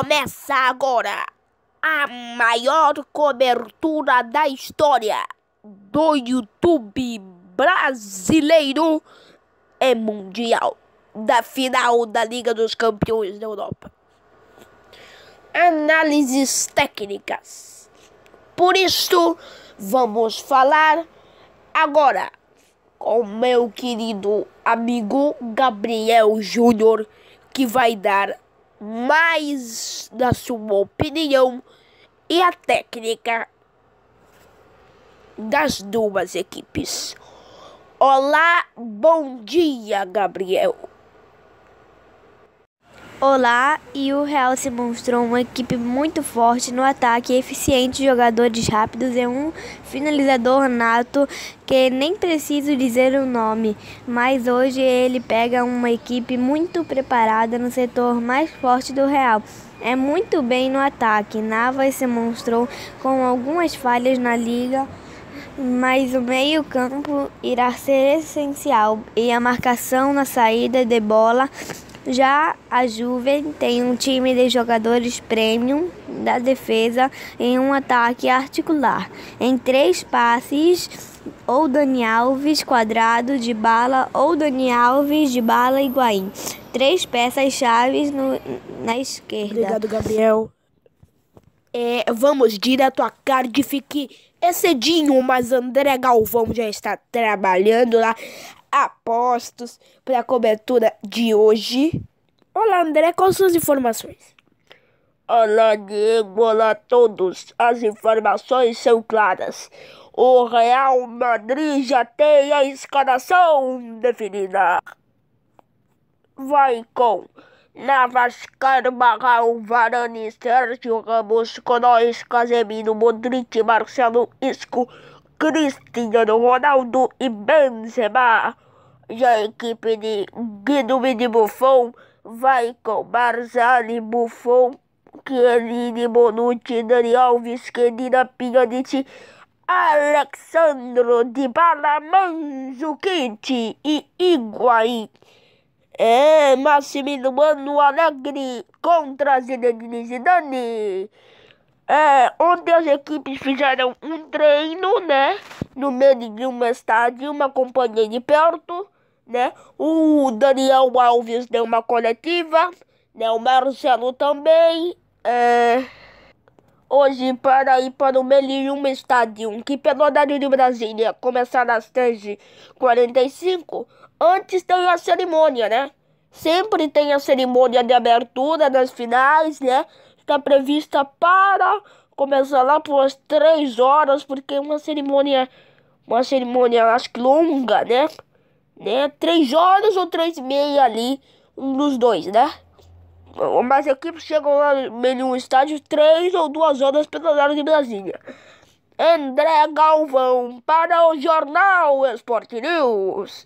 Começa agora a maior cobertura da história do YouTube brasileiro e mundial da final da Liga dos Campeões da Europa. Análises técnicas. Por isto, vamos falar agora com meu querido amigo Gabriel Júnior, que vai dar mais da sua opinião e a técnica das duas equipes. Olá, bom dia, Gabriel. Olá, e o Real se mostrou uma equipe muito forte no ataque, eficiente, jogadores rápidos e um finalizador nato que nem preciso dizer o nome, mas hoje ele pega uma equipe muito preparada no setor mais forte do Real. É muito bem no ataque. Navas se mostrou com algumas falhas na liga, mas o meio-campo irá ser essencial e a marcação na saída de bola já a Juve tem um time de jogadores premium da defesa em um ataque articular, em três passes ou Dani Alves, Quadrado, de Bala ou Dani Alves, de Bala e Guaim. Três peças chaves no, na esquerda. Obrigado, Gabriel. É, vamos direto a Cardiff que é cedinho, mas André Galvão já está trabalhando lá apostos para a cobertura de hoje. Olá, André, quais suas informações? Olá, Diego, olá a todos. As informações são claras. O Real Madrid já tem a escalação definida. Vai com Navascar, Carvajal, Varane, Sérgio Ramos, Conóis, Casemiro, Modric, Marcelo, Isco, Cristiano Ronaldo e Benzema. Já a equipe de Guilherme Buffon vai com Barzani, Buffon, Chiellini, Bonucci, Dani Alves, Kedina, Pignanici, Alexandro de Bala, Manzukic e Higuaín. É Massimiliano Alegre contra Zinedine Zidane. É, onde as equipes fizeram um treino, né? No meio de uma estádio, uma companhia de perto, né? O Daniel Alves deu uma coletiva, né? O Marcelo também. É... Hoje, para ir para o meio de um estádio, que pelo horário de Brasília começar às 3h45, antes tem a cerimônia, né? Sempre tem a cerimônia de abertura das finais, né? está prevista para começar lá por as três horas, porque é uma cerimônia, uma cerimônia acho que longa, né? Né? Três horas ou três e meia ali, um dos dois, né? Mas a equipe chegam lá em um estádio três ou duas horas pelo horário de Brasília. André Galvão para o Jornal Esporte News.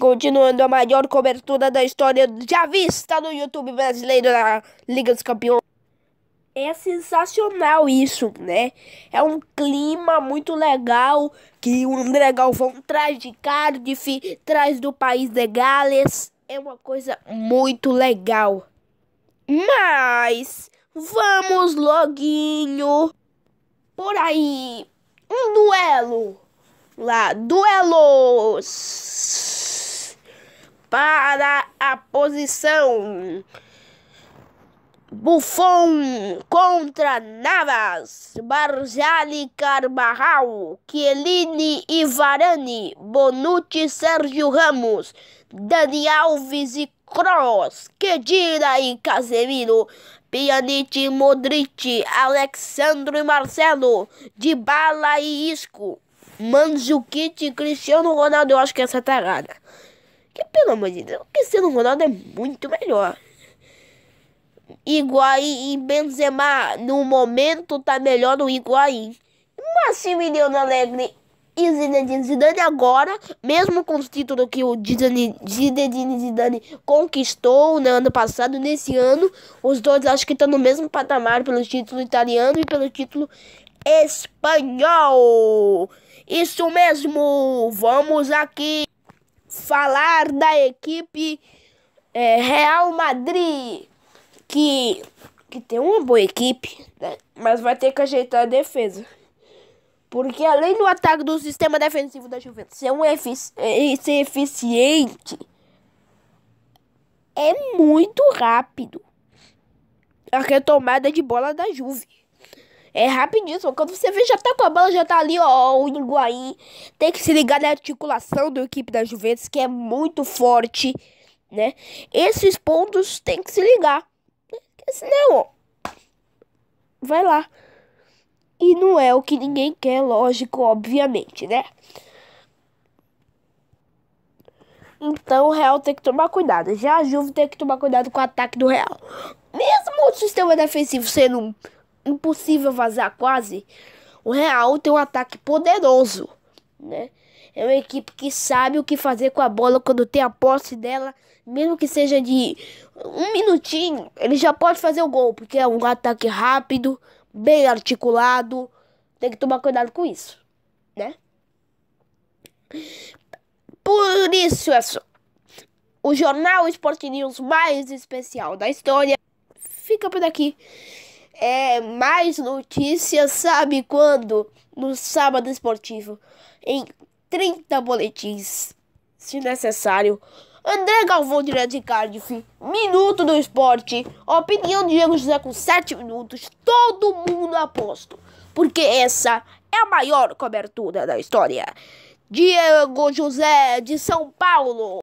Continuando a maior cobertura da história já vista no YouTube brasileiro da Liga dos Campeões. É sensacional isso, né? É um clima muito legal que o André Galvão traz de Cardiff, traz do país de Gales. É uma coisa muito legal. Mas vamos loguinho por aí. Um duelo. Lá, duelos para a posição Buffon contra Navas, Barzali Carbarral, Chiellini e Varane, Bonucci Sérgio Ramos, Dani Alves e Kroos, Kedira e Casemiro, Pjanic e Modric, Alexandre e Marcelo, Dybala e Isco, Manzukic e Cristiano Ronaldo, eu acho que essa tá tarada. Que pelo amor de Deus, o Cristiano Ronaldo é muito melhor. Higuaín e Benzema no momento tá melhor no Higuaín. Massimiliano Alegre e Zinedine Zidane agora, mesmo com o título que o Zidane, Zinedine Zidane conquistou no né, ano passado, nesse ano, os dois acho que estão no mesmo patamar pelo título italiano e pelo título espanhol. Isso mesmo, vamos aqui falar da equipe é, Real Madrid que, que tem uma boa equipe, né? mas vai ter que ajeitar a defesa. Porque além do ataque do sistema defensivo da Juventus ser, um efici é, ser eficiente, é muito rápido a retomada de bola da Juve. É rapidíssimo. Quando você vê, já tá com a bola, já tá ali, ó, o Higuaín. Tem que se ligar na articulação da equipe da Juventus, que é muito forte, né? Esses pontos tem que se ligar se Não, vai lá. E não é o que ninguém quer, lógico, obviamente, né? Então o Real tem que tomar cuidado. Já a Juve tem que tomar cuidado com o ataque do Real. Mesmo o sistema defensivo sendo impossível vazar quase, o Real tem um ataque poderoso, né? É uma equipe que sabe o que fazer com a bola quando tem a posse dela, mesmo que seja de um minutinho, ele já pode fazer o gol, porque é um ataque rápido, bem articulado. Tem que tomar cuidado com isso, né? Por isso é só. O jornal Esporte News mais especial da história fica por aqui. É mais notícias, sabe quando? No sábado esportivo, em 30 boletins, se necessário. André Galvão, direto de Cardiff, Minuto do Esporte, opinião de Diego José com 7 minutos, todo mundo aposto, porque essa é a maior cobertura da história. Diego José de São Paulo.